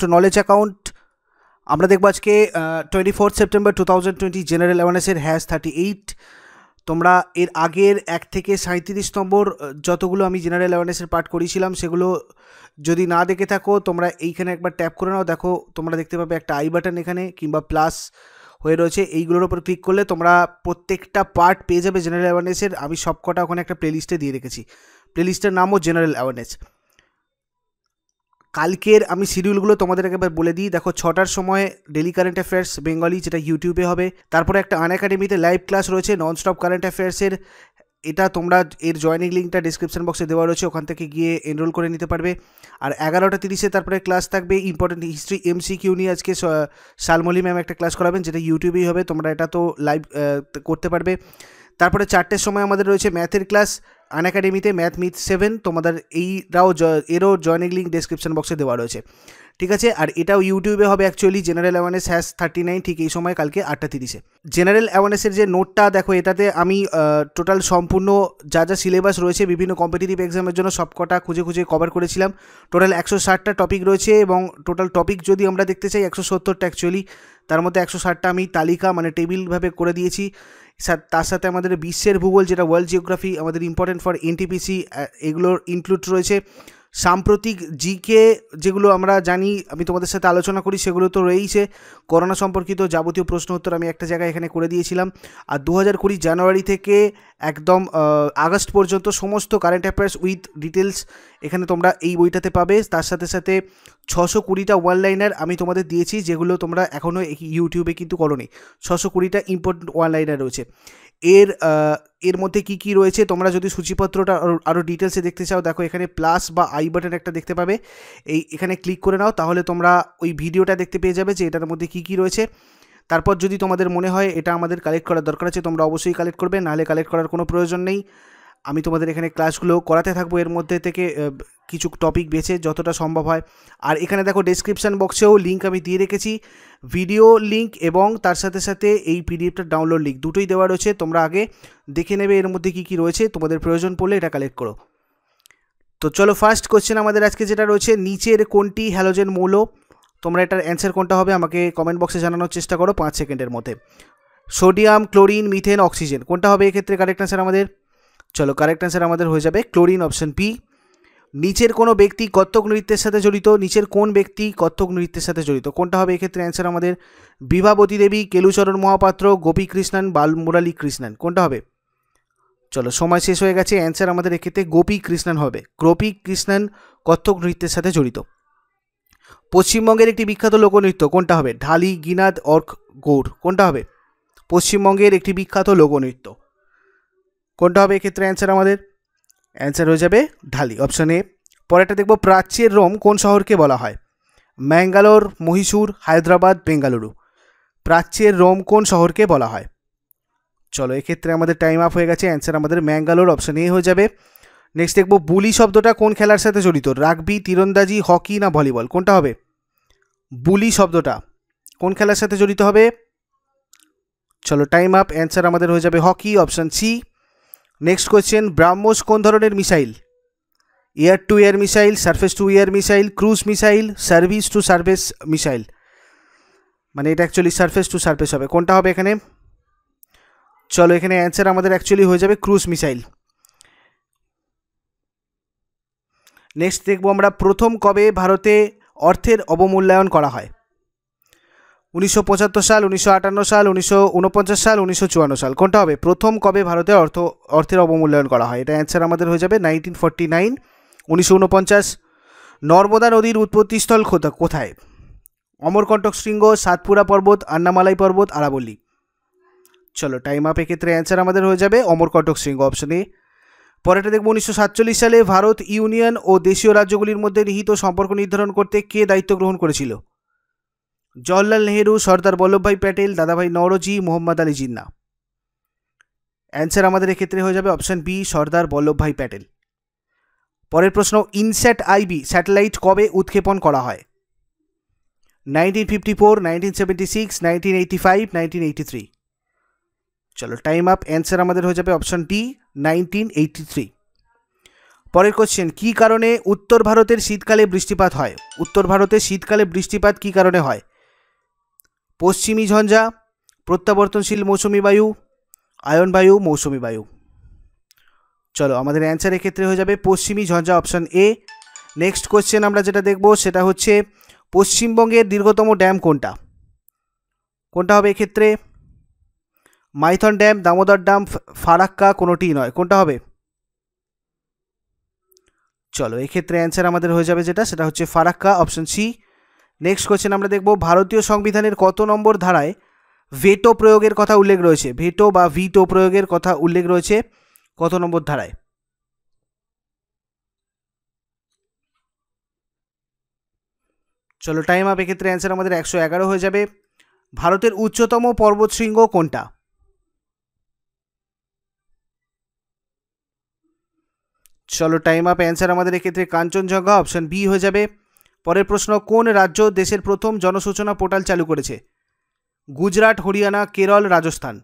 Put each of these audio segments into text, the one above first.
to knowledge account আমরা দেখবো আজকে twenty fourth September two thousand twenty general অ্যাওয়ারনেসের হ্যাশ থার্টি এইট তোমরা এর আগের এক থেকে সাঁত্রিশ নম্বর যতগুলো আমি জেনারেল অ্যাওয়ারনেসের পাঠ করেছিলাম সেগুলো যদি না দেখে থাকো তোমরা এইখানে একবার ট্যাপ করে নাও দেখো তোমরা দেখতে পাবে একটা আই বাটন এখানে কিংবা প্লাস হয়ে রয়েছে এইগুলোর ওপর ক্লিক করলে তোমরা প্রত্যেকটা পার্ট পেয়ে যাবে জেনারেল অ্যাওয়ারনেসের আমি সবকটা ওখানে একটা প্লেলিস্টে দিয়ে রেখেছি প্লেলিস্টের নামও জেনারেল অ্যাওয়ারনেস কালকের আমি শিডিউলগুলো তোমাদেরকে একবার বলে দিই দেখো ছটার সময় ডেলি কারেন্ট অ্যাফেয়ার্স বেঙ্গলি যেটা ইউটিউবে হবে তারপরে একটা আন একাডেমিতে লাইভ ক্লাস রয়েছে নন স্টপ কারেন্ট অ্যাফেয়ার্সের এটা তোমরা এর জয়নিং লিঙ্কটা ডিসক্রিপশন বক্সে দেওয়া রয়েছে ওখান থেকে গিয়ে এনরোল করে নিতে পারবে আর এগারোটা তিরিশে তারপরে ক্লাস থাকবে ইম্পর্টেন্ট হিস্ট্রি কিউ নিয়ে আজকে শালমলি ম্যাম একটা ক্লাস করাবেন যেটা ইউটিউবেই হবে তোমরা এটা তো লাইভ করতে পারবে তারপরে চারটের সময় আমাদের রয়েছে ম্যাথের ক্লাস আন ম্যাথ মিথ সেভেন তোমাদের এইটাও এরও জয়নিং লিঙ্ক ডেসক্রিপশন বক্সে দেওয়া রয়েছে ঠিক আছে আর এটাও ইউটিউবে হবে actually general awareness hash thirty nine ঠিক এই সময় কালকে আটটা তিরিশে জেনারেল অ্যাওয়ারনেসের যে নোটটা দেখো এটাতে আমি টোটাল সম্পূর্ণ যা যা সিলেবাস রয়েছে বিভিন্ন কম্পিটিটিভ এক্সামের জন্য সবকটা খুঁজে খুঁজে কভার করেছিলাম টোটাল একশো ষাটটা টপিক রয়েছে এবং টোটাল টপিক যদি আমরা দেখতে চাই একশো সত্তরটা অ্যাকচুয়ালি তার মধ্যে একশো ষাটটা আমি তালিকা মানে টেবিলভাবে করে দিয়েছি তার সাথে আমাদের বিশ্বের ভূগোল যেটা ওয়ার্ল্ড জিওগ্রাফি আমাদের ইম্পর্টেন্ট ফর এনটিপিসি এগুলোর ইনক্লুড রয়েছে সাম্প্রতিক জিকে যেগুলো আমরা জানি আমি তোমাদের সাথে আলোচনা করি সেগুলো তো রয়েইছে করোনা সম্পর্কিত যাবতীয় প্রশ্ন উত্তর আমি একটা জায়গায় এখানে করে দিয়েছিলাম আর দু হাজার জানুয়ারি থেকে একদম আগস্ট পর্যন্ত সমস্ত কারেন্ট অ্যাফেয়ার্স উইথ ডিটেলস এখানে তোমরা এই বইটাতে পাবে তার সাথে সাথে ছশো কুড়িটা ওয়ান লাইনার আমি তোমাদের দিয়েছি যেগুলো তোমরা এখনও ইউটিউবে কিন্তু করো নি ছশো কুড়িটা ইম্পর্টেন্ট ওয়ান লাইনার রয়েছে এর এর মধ্যে কি কি রয়েছে তোমরা যদি সূচিপত্রটা আরও ডিটেলসে দেখতে চাও দেখো এখানে প্লাস বা আই বাটন একটা দেখতে পাবে এই এখানে ক্লিক করে নাও তাহলে তোমরা ওই ভিডিওটা দেখতে পেয়ে যাবে যে এটার মধ্যে কি কি রয়েছে তারপর যদি তোমাদের মনে হয় এটা আমাদের কালেক্ট করার দরকার আছে তোমরা অবশ্যই কালেক্ট করবে নাহলে কালেক্ট করার কোনো প্রয়োজন নেই আমি তোমাদের এখানে ক্লাসগুলো করাতে থাকবো এর মধ্যে থেকে কিছু টপিক বেছে যতটা সম্ভব হয় আর এখানে দেখো ডিসক্রিপশান বক্সেও লিঙ্ক আমি দিয়ে রেখেছি ভিডিও লিঙ্ক এবং তার সাথে সাথে এই পিডিএফটা ডাউনলোড লিঙ্ক দুটোই দেওয়া রয়েছে তোমরা আগে দেখে নেবে এর মধ্যে কি কি রয়েছে তোমাদের প্রয়োজন পড়লে এটা কালেক্ট করো তো চলো ফার্স্ট কোশ্চেন আমাদের আজকে যেটা রয়েছে নিচের কোনটি হ্যালোজেন মৌল তোমরা এটার অ্যান্সার কোনটা হবে আমাকে কমেন্ট বক্সে জানানোর চেষ্টা করো পাঁচ সেকেন্ডের মধ্যে সোডিয়াম ক্লোরিন মিথেন অক্সিজেন কোনটা হবে এক্ষেত্রে কারেক্ট অ্যান্সার আমাদের চলো কারেক্ট অ্যান্সার আমাদের হয়ে যাবে ক্লোরিন অপশন পি নিচের কোনো ব্যক্তি কত্থক নৃত্যের সাথে জড়িত নিচের কোন ব্যক্তি কত্থক নৃত্যের সাথে জড়িত কোনটা হবে এক্ষেত্রে অ্যান্সার আমাদের বিভাবতী দেবী কেলুচরণ মহাপাত্র গোপীকৃষ্ণন বাল মুরালী কৃষ্ণন কোনটা হবে চলো সময় শেষ হয়ে গেছে অ্যান্সার আমাদের এক্ষেত্রে গোপী কৃষ্ণন হবে গোপী কৃষ্ণন কত্থক নৃত্যের সাথে জড়িত পশ্চিমবঙ্গের একটি বিখ্যাত লোকনৃত্য কোনটা হবে ঢালি গিনাদ অর্ক গৌর কোনটা হবে পশ্চিমবঙ্গের একটি বিখ্যাত লোকনৃত্য কোনটা হবে এক্ষেত্রে অ্যান্সার আমাদের অ্যান্সার হয়ে যাবে ঢালি অপশান এ পরেরটা দেখব প্রাচ্যের রোম কোন শহরকে বলা হয় ম্যাঙ্গালোর মহীশূর হায়দ্রাবাদ বেঙ্গালুরু প্রাচ্যের রোম কোন শহরকে বলা হয় চলো এক্ষেত্রে আমাদের টাইম আপ হয়ে গেছে অ্যান্সার আমাদের ম্যাঙ্গালোর অপশান এ হয়ে যাবে নেক্সট দেখব বুলি শব্দটা কোন খেলার সাথে জড়িত রাগবি তীরন্দাজি হকি না ভলিবল কোনটা হবে বুলি শব্দটা কোন খেলার সাথে জড়িত হবে চলো টাইম আপ অ্যান্সার আমাদের হয়ে যাবে hockey option C next question BrahMos কোন ধরনের missile air to air missile surface to air missile cruise missile service to service missile মানে এটা অ্যাকচুয়ালি সার্ফেস টু সার্ফেস হবে কোনটা হবে এখানে চলো এখানে অ্যান্সার আমাদের অ্যাকচুয়ালি হয়ে যাবে ক্রুজ মিসাইল নেক্সট দেখব আমরা প্রথম কবে ভারতে অর্থের অবমূল্যায়ন করা হয় উনিশশো সাল উনিশশো সাল উনিশশো সাল উনিশশো সাল কোনটা হবে প্রথম কবে ভারতে অর্থ অর্থের অবমূল্যায়ন করা হয় এটা অ্যান্সার আমাদের হয়ে যাবে নাইনটিন ফর্টি নাইন উনিশশো নর্মদা নদীর উৎপত্তিস্থল কোথায় অমরকণ্টক শৃঙ্গ সাতপুরা পর্বত আন্নামালাই পর্বত আরাবলি চলো টাইম আপ এক্ষেত্রে অ্যান্সার আমাদের হয়ে যাবে অমরকণ্টক শৃঙ্গ অপশনে পরেটা দেখবো উনিশশো সালে ভারত ইউনিয়ন ও দেশীয় রাজ্যগুলির মধ্যে নিহিত সম্পর্ক নির্ধারণ করতে কে দায়িত্ব গ্রহণ করেছিল জওয়াহরলাল নেহেরু সর্দার বল্লভভাই প্যাটেল দাদাভাই নরজি মোহাম্মদ আলী জিন্না অ্যান্সার আমাদের এক্ষেত্রে হয়ে যাবে অপশান বি সর্দার বল্লভভাই প্যাটেল পরের প্রশ্ন ইনস্যাট আইবি স্যাটেলাইট কবে উৎক্ষেপণ করা হয় nineteen fifty four nineteen seventy six nineteen eighty five nineteen eighty three চলো টাইম আপ অ্যান্সার আমাদের হয়ে যাবে option D nineteen eighty three পরের কোশ্চেন কী কারণে উত্তর ভারতের শীতকালে বৃষ্টিপাত হয় উত্তর ভারতে শীতকালে বৃষ্টিপাত কী কারণে হয় পশ্চিমী ঝঞ্ঝা প্রত্যাবর্তনশীল মৌসুমী বায়ু আয়ন বায়ু মৌসুমি বায়ু চলো আমাদের অ্যান্সারের ক্ষেত্রে হয়ে যাবে পশ্চিমী ঝঞ্ঝা অপশান এ নেক্সট কোয়েশ্চেন আমরা যেটা দেখব সেটা হচ্ছে পশ্চিমবঙ্গের দীর্ঘতম ড্যাম কোনটা কোনটা হবে এক্ষেত্রে মাইথন ড্যাম দামোদর ড্যাম ফারাক্কা কোনোটি নয় কোনটা হবে চলো এক্ষেত্রে অ্যান্সার আমাদের হয়ে যাবে যেটা সেটা হচ্ছে Farakka option C next question আমরা দেখব ভারতীয় সংবিধানের কত নম্বর ধারায় ভেটো প্রয়োগের কথা উল্লেখ রয়েছে ভেটো বা ভিটো প্রয়োগের কথা উল্লেখ রয়েছে কত নম্বর ধারায় চলো টাইম আপ এক্ষেত্রে অ্যান্সার আমাদের একশো এগারো হয়ে যাবে ভারতের উচ্চতম পর্বতশৃঙ্গ কোনটা চলো টাইম আপ অ্যান্সার আমাদের এক্ষেত্রে কাঞ্চনজঙ্ঘা অপশান বি হয়ে যাবে পরের প্রশ্ন কোন রাজ্য দেশের প্রথম জনসূচনা পোর্টাল চালু করেছে গুজরাট হরিয়ানা কেরল রাজস্থান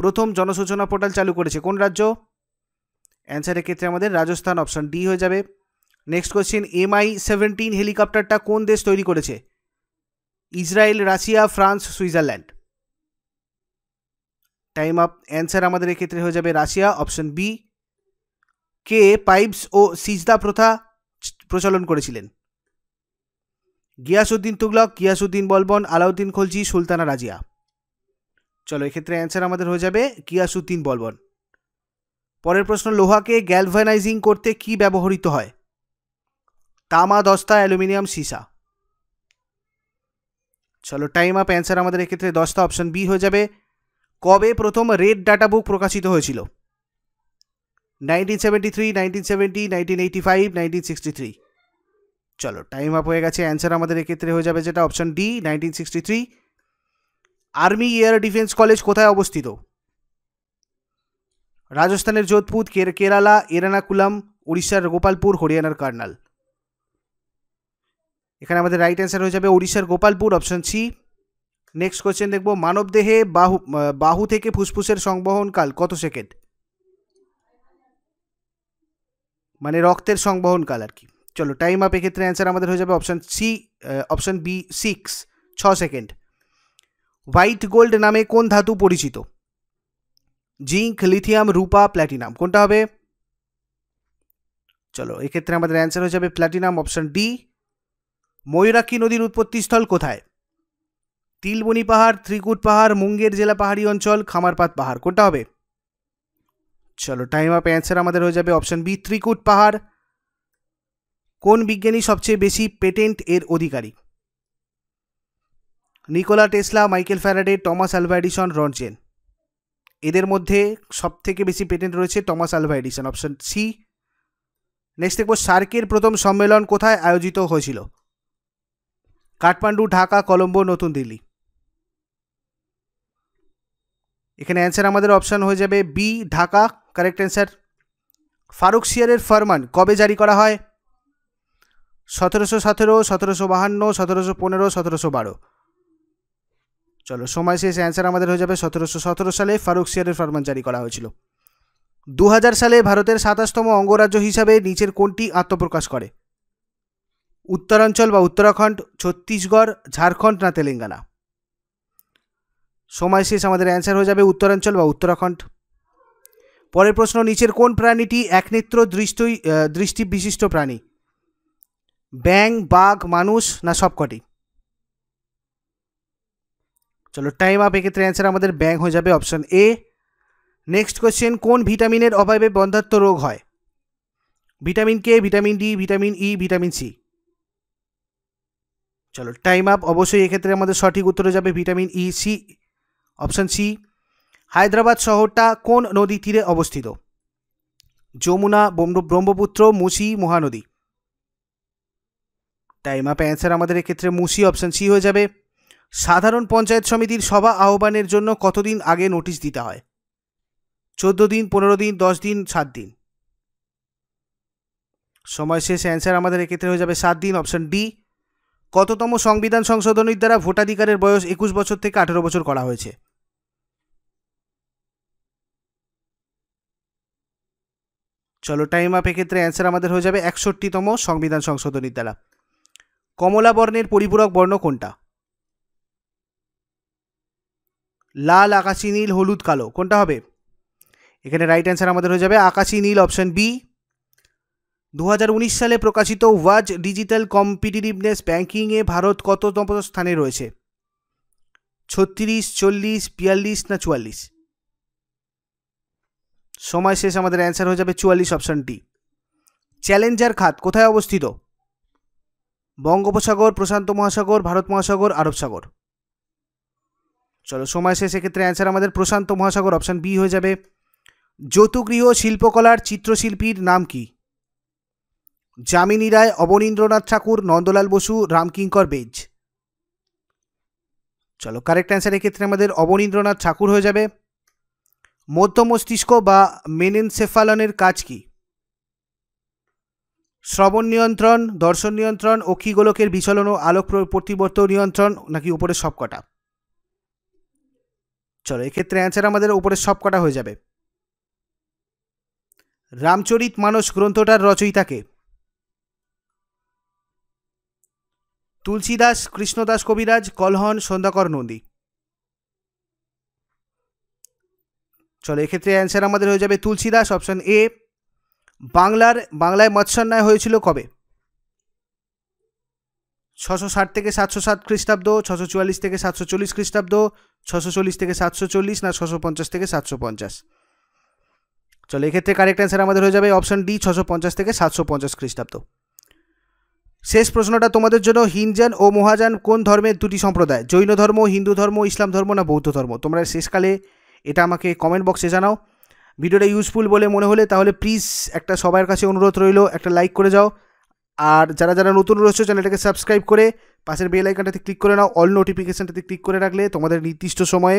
প্রথম জনসূচনা পোর্টাল চালু করেছে কোন রাজ্য অ্যান্সারের ক্ষেত্রে আমাদের রাজস্থান অপশান ডি হয়ে যাবে নেক্সট কোয়েশ্চেন এমআই সেভেন্টিন হেলিকপ্টারটা কোন দেশ তৈরি করেছে Israel Russia France Switzerland time up answer আমাদের এক্ষেত্রে হয়ে যাবে রাশিয়া অপশন বি কে পাইপস ও সিজদা প্রথা প্রচলন করেছিলেন গিয়াসুদ্দিন তুগলক গিয়াসুদ্দিন বলবন আলাউদ্দিন খলজি সুলতানা রাজিয়া চলো এক্ষেত্রে অ্যান্সার আমাদের হয়ে যাবে কিয়াসুদ্দিন বলবন পরের প্রশ্ন লোহাকে গ্যালভানাইজিং করতে কি ব্যবহৃত হয় তামা দস্তা অ্যালুমিনিয়াম সীসা চলো টাইম আপ অ্যান্সার আমাদের এক্ষেত্রে দশটা অপশন বি হয়ে যাবে কবে প্রথম রেড ডাটা বুক প্রকাশিত হয়েছিল nineteen seventy three nineteen seventy nineteen eighty five nineteen sixty three চলো টাইম আপ হয়ে গেছে অ্যান্সার আমাদের এক্ষেত্রে হয়ে যাবে যেটা option D nineteen sixty three army air defence college কোথায় অবস্থিত রাজস্থানের যোধপুর কেরালা এরানাকুলাম উড়িষ্যার গোপালপুর হরিয়ানার কার্নাল এখানে আমাদের রাইট অ্যান্সার হয়ে যাবে উড়িষ্যার Gopalpur option C next question দেখব মানবদেহে বাহু বাহু থেকে ফুসফুসের সংবহনকাল কত সেকেন্ড মানে রক্তের সংবহনকাল আর কি চলো টাইম আপে কত যে आंसर আমাদের হয়ে যাবে option C option B 6 6 second white gold নামে কোন ধাতু পরিচিত জিঙ্ক লিথিয়াম রূপা প্লাটিনাম কোনটা হবে চলো এই ক্ষেত্রে আমাদের आंसर हो जाबे প্লাটিনাম অপশন ডি ময়ুরাকি নদীর উৎসস্থল কোথায় টিলবনি পাহাড় ত্রিকূট পাহাড় মুঙ্গের জেলা পাহাড়ি অঞ্চল খামারপাত পাহাড় কোনটা হবে চলো টাইম আপে आंसर আমাদের হয়ে যাবে অপশন বি ত্রিকূট পাহাড় কোন বিজ্ঞানী সবচেয়ে বেশি পেটেন্ট এর অধিকারী Nikola Tesla Michael Faraday Thomas Alva Edison Roentgen এদের মধ্যে সব থেকে বেশি পেটেন্ট রয়েছে Thomas Alva Edison option C next দেখব সার্কের প্রথম সম্মেলন কোথায় আয়োজিত হয়েছিল কাঠমান্ডু ঢাকা কলম্বো নতুন দিল্লি এখানে অ্যান্সার আমাদের অপশান হয়ে যাবে বি ঢাকা কারেক্ট অ্যান্সার ফারুক সিয়ারের ফরমান কবে জারি করা হয় সতেরোশো সতেরো সতেরোশো বাহান্ন সতেরোশো পনেরো সতেরোশো বারো চলো সময় শেষ অ্যান্সার আমাদের হয়ে যাবে সতেরোশো সতেরো সালে ফারুক সিয়ারের ফরমান জারি করা হয়েছিল দু সালে ভারতের সাতাশতম অঙ্গরাজ্য হিসাবে নিচের কোনটি আত্মপ্রকাশ করে উত্তরাঞ্চল বা উত্তরাখণ্ড ছত্তিশগড় ঝাড়খণ্ড না তেলেঙ্গানা সময় শেষ আমাদের অ্যান্সার হয়ে যাবে উত্তরাঞ্চল বা উত্তরাখণ্ড পরের প্রশ্ন নিচের কোন প্রাণীটি একনেত্র দৃষ্টি দৃষ্টি বিশিষ্ট প্রাণী ব্যাং বাঘ মানুষ না সবকটি চলো টাইম আপ এক্ষেত্রে অ্যান্সার আমাদের ব্যাং হয়ে যাবে অপশন এ নেক্সট কোশ্চেন কোন ভিটামিনের অভাবে বন্ধাত্ম রোগ হয় vitamin K vitamin D vitamin E vitamin C চলো টাইম আপ অবশ্যই এক্ষেত্রে আমাদের সঠিক উত্তরে যাবে vitamin E C option C Hyderabad শহরটা কোন নদী তীরে অবস্থিত যমুনা ব্রহ্মপুত্র মুসি মহানদী তাই ম্যাপে অ্যান্সার আমাদের এক্ষেত্রে মুসি অপশান সি হয়ে যাবে সাধারণ পঞ্চায়েত সমিতির সভা আহ্বানের জন্য কতদিন আগে নোটিশ দিতে হয় চোদ্দো দিন পনেরো দিন দশ দিন সাত দিন সময় শেষ অ্যান্সার আমাদের এক্ষেত্রে হয়ে যাবে সাত দিন অপশান ডি কততম সংবিধান সংশোধনের দ্বারা ভোটাধিকারের বয়স একুশ বছর থেকে আঠেরো বছর করা হয়েছে চলো টাইম আপ এক্ষেত্রে অ্যান্সার আমাদের হয়ে যাবে একষট্টিতম সংবিধান সংশোধনীর দ্বারা কমলা বর্ণের পরিপূরক বর্ণ কোনটা লাল আকাশি নীল হলুদ কালো কোনটা হবে এখানে রাইট অ্যান্সার আমাদের হয়ে যাবে আকাশি নীল অপশন বি দু সালে প্রকাশিত ওয়াজ ডিজিটাল কম্পিটিটিভনেস ব্যাঙ্কিংয়ে ভারত কত স্থানে রয়েছে ছত্রিশ চল্লিশ বিয়াল্লিশ না চুয়াল্লিশ সময় শেষ আমাদের অ্যান্সার হয়ে যাবে চুয়াল্লিশ অপশানটি চ্যালেঞ্জার খাত কোথায় অবস্থিত বঙ্গোপসাগর প্রশান্ত মহাসাগর ভারত মহাসাগর আরব সাগর চলো সময় শেষ এক্ষেত্রে অ্যান্সার আমাদের প্রশান্ত মহাসাগর অপশান বি হয়ে যাবে যৌতুগৃহ শিল্পকলার চিত্রশিল্পীর নাম কি যামিনী রায় অবনীন্দ্রনাথ ঠাকুর নন্দলাল বসু রামকিঙ্কর বেজ চলো কারেক্ট অ্যান্সার এক্ষেত্রে আমাদের অবনীন্দ্রনাথ ঠাকুর হয়ে যাবে মধ্য মস্তিষ্ক বা মেনেনসেফালনের কাজ কী শ্রবণ নিয়ন্ত্রণ দর্শন নিয়ন্ত্রণ অক্ষিগোলকের বিচলন ও আলোক প্রতিবর্তন নিয়ন্ত্রণ নাকি উপরে সবকটা চলো এক্ষেত্রে অ্যান্সার আমাদের উপরে সবকটা হয়ে যাবে রামচরিত মানস গ্রন্থটার রচয়িতাকে তুলসীদাস কৃষ্ণদাস কবিরাজ কলহন সন্ধ্যাকর নন্দী চলো এক্ষেত্রে অ্যান্সার আমাদের হয়ে যাবে তুলসীদাস অপশন এ বাংলার বাংলায় মৎস্যান্যায় হয়েছিল কবে ছশো ষাট থেকে সাতশো সাত খ্রিস্টাব্দ ছশো চুয়াল্লিশ থেকে সাতশো চল্লিশ খ্রিস্টাব্দ ছশো চল্লিশ থেকে সাতশো চল্লিশ না ছশো পঞ্চাশ থেকে সাতশো পঞ্চাশ চলো এক্ষেত্রে কারেক্ট অ্যান্সার আমাদের হয়ে যাবে অপশান ডি ছশো পঞ্চাশ থেকে সাতশো পঞ্চাশ খ্রিস্টাব্দ শেষ প্রশ্নটা তোমাদের জন্য হিনজান ও মহাজান কোন ধর্মের দুটি সম্প্রদায় জৈন ধর্ম হিন্দু ধর্ম ইসলাম ধর্ম না বৌদ্ধ ধর্ম তোমরা শেষকালে এটা আমাকে কমেন্ট বক্সে জানাও ভিডিওটা ইউজফুল বলে মনে হলে তাহলে প্লিজ একটা সবার কাছে অনুরোধ রইল একটা লাইক করে যাও আর যারা যারা নতুন রয়েছে চ্যানেলটাকে সাবস্ক্রাইব করে পাশের বেল আইকনটাতে ক্লিক করে নাও অল নোটিফিকেশানটাতে ক্লিক করে রাখলে তোমাদের নির্দিষ্ট সময়ে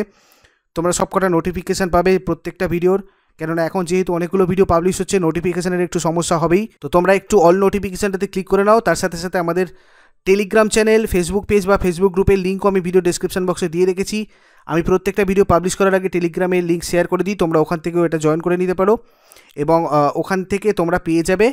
তোমরা সবকটা নোটিফিকেশান পাবে প্রত্যেকটা ভিডিওর কেননা এখন যেহেতু অনেকগুলো ভিডিও পাবলিশ হচ্ছে নোটিফিকেশানের একটু সমস্যা হবেই তো তোমরা একটু অল নোটিফিকেশানটাতে ক্লিক করে নাও তার সাথে সাথে আমাদের টেলিগ্রাম চ্যানেল ফেসবুক পেজ বা ফেসবুক গ্রুপের লিঙ্কও আমি ভিডিও ডিসক্রিপশান বক্সে দিয়ে রেখেছি আমি প্রত্যেকটা ভিডিও পাবলিশ করার আগে টেলিগ্রামে লিঙ্ক শেয়ার করে দিই তোমরা ওখান থেকেও এটা জয়েন করে নিতে পারো এবং ওখান থেকে তোমরা পেয়ে যাবে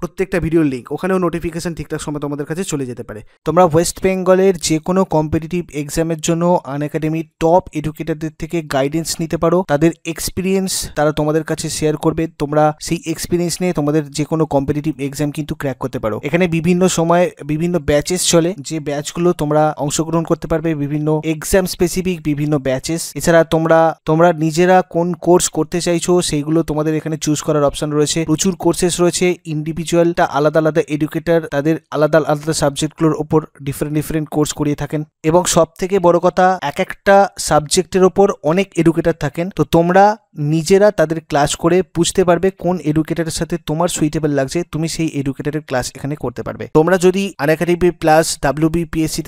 প্রত্যেকটা ভিডিওর লিঙ্ক ওখানেও নোটিফিকেশান ঠিকঠাক সময় তোমাদের কাছে চলে যেতে পারে তোমরা ওয়েস্ট বেঙ্গলের যে কোনো কম্পিটিটিভ এক্সামের জন্য আন একাডেমির টপ এডুকেটারদের থেকে গাইডেন্স নিতে পারো তাদের এক্সপিরিয়েন্স তারা তোমাদের কাছে শেয়ার করবে তোমরা সেই এক্সপিরিয়েন্স নিয়ে তোমাদের যে কোনো কম্পিটিটিভ এক্সাম কিন্তু ক্র্যাক করতে পারো এখানে বিভিন্ন সময় বিভিন্ন ব্যাচেস চলে যে ব্যাচগুলো তোমরা অংশগ্রহণ করতে পারবে বিভিন্ন এক্সাম স্পেসিফিক বিভিন্ন ব্যাচেস এছাড়া তোমরা তোমরা নিজেরা কোন কোর্স করতে চাইছো সেইগুলো তোমাদের এখানে চুজ করার অপশন রয়েছে প্রচুর কোর্সেস রয়েছে ইন্ডিভিজুয়াল ইন্ডিভিজুয়ালটা আলাদা আলাদা এডুকেটার তাদের আলাদা আলাদা সাবজেক্টগুলোর ওপর ডিফারেন্ট ডিফারেন্ট কোর্স করিয়ে থাকেন এবং সব থেকে বড় কথা এক একটা সাবজেক্টের ওপর অনেক এডুকেটার থাকেন তো তোমরা নিজেরা তাদের ক্লাস করে বুঝতে পারবে কোন এডুকেটারের সাথে তোমার সুইটেবল লাগছে তুমি সেই এডুকেটারের ক্লাস এখানে করতে পারবে তোমরা যদি আনএকাডেমি প্লাস ডাব্লিউ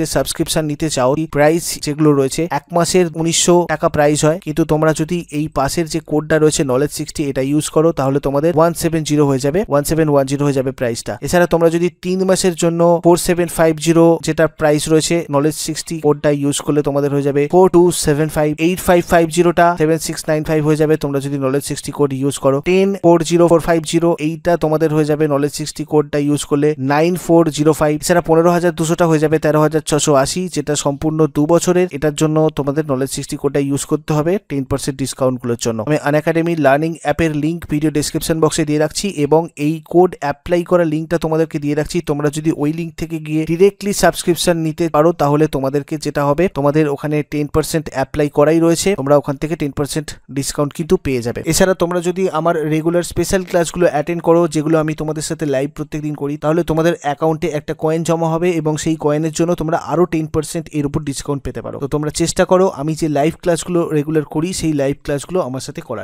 তে সাবস্ক্রিপশন নিতে চাও প্রাইস যেগুলো রয়েছে এক মাসের উনিশশো টাকা প্রাইস হয় কিন্তু তোমরা যদি এই পাশের যে কোডটা রয়েছে নলেজ সিক্সটি এটা ইউজ করো তাহলে তোমাদের ওয়ান সেভেন জিরো হয়ে যাবে ওয়ান সেভেন ওয়ান জিরো হয়ে যাবে প্রাইসটা এছাড়া তোমরা যদি তিন মাসের জন্য ফোর সেভেন ফাইভ জিরো যেটা প্রাইস রয়েছে নলেজ সিক্সটি কোডটা ইউজ করলে তোমাদের হয়ে যাবে four two seven five eight five five জিরোটা সেভেন সিক্স নাইন ফাইভ হয়ে যাবে তোমরা যদি নলেজ সিক্সটি কোড ইউজ করো ten four zero four five zero এইটা তোমাদের হয়ে যাবে নলেজ সিক্সটি কোডটা ইউজ করলে নাইন ফোর জিরো ফাইভ এছাড়া পনেরো হাজার দুশোটা হয়ে যাবে তেরো হাজার ছশো আশি যেটা সম্পূর্ণ দু বছরের এটার জন্য তোমাদের নলেজ সিক্সটি কোডটা ইউজ করতে হবে টেন পার্সেন্ট ডিসকাউন্টগুলোর জন্য আমি আন একাডেমি লার্নিং অ্যাপের লিঙ্ক ভিডিও ডিসক্রিপশন বক্সে দিয়ে রাখছি এবং এই কোড অ্যাপ অ্যাপ্লাই করা লিঙ্কটা তোমাদেরকে দিয়ে রাখছি তোমরা যদি ওই লিঙ্ক থেকে গিয়ে ডিরেক্টলি সাবস্ক্রিপশন নিতে পারো তাহলে তোমাদেরকে যেটা হবে তোমাদের ওখানে টেন পার্সেন্ট অ্যাপ্লাই করাই রয়েছে তোমরা ওখান থেকে টেন পার্সেন্ট ডিসকাউন্ট কিন্তু পেয়ে যাবে এছাড়া তোমরা যদি আমার রেগুলার স্পেশাল ক্লাসগুলো অ্যাটেন্ড করো যেগুলো আমি তোমাদের সাথে লাইভ প্রত্যেকদিন করি তাহলে তোমাদের অ্যাকাউন্টে একটা কয়েন জমা হবে এবং সেই কয়েনের জন্য তোমরা আরও টেন পার্সেন্ট এর উপর ডিসকাউন্ট পেতে পারো তো তোমরা চেষ্টা করো আমি যে লাইভ ক্লাসগুলো রেগুলার করি সেই লাইভ ক্লাসগুলো আমার সাথে করার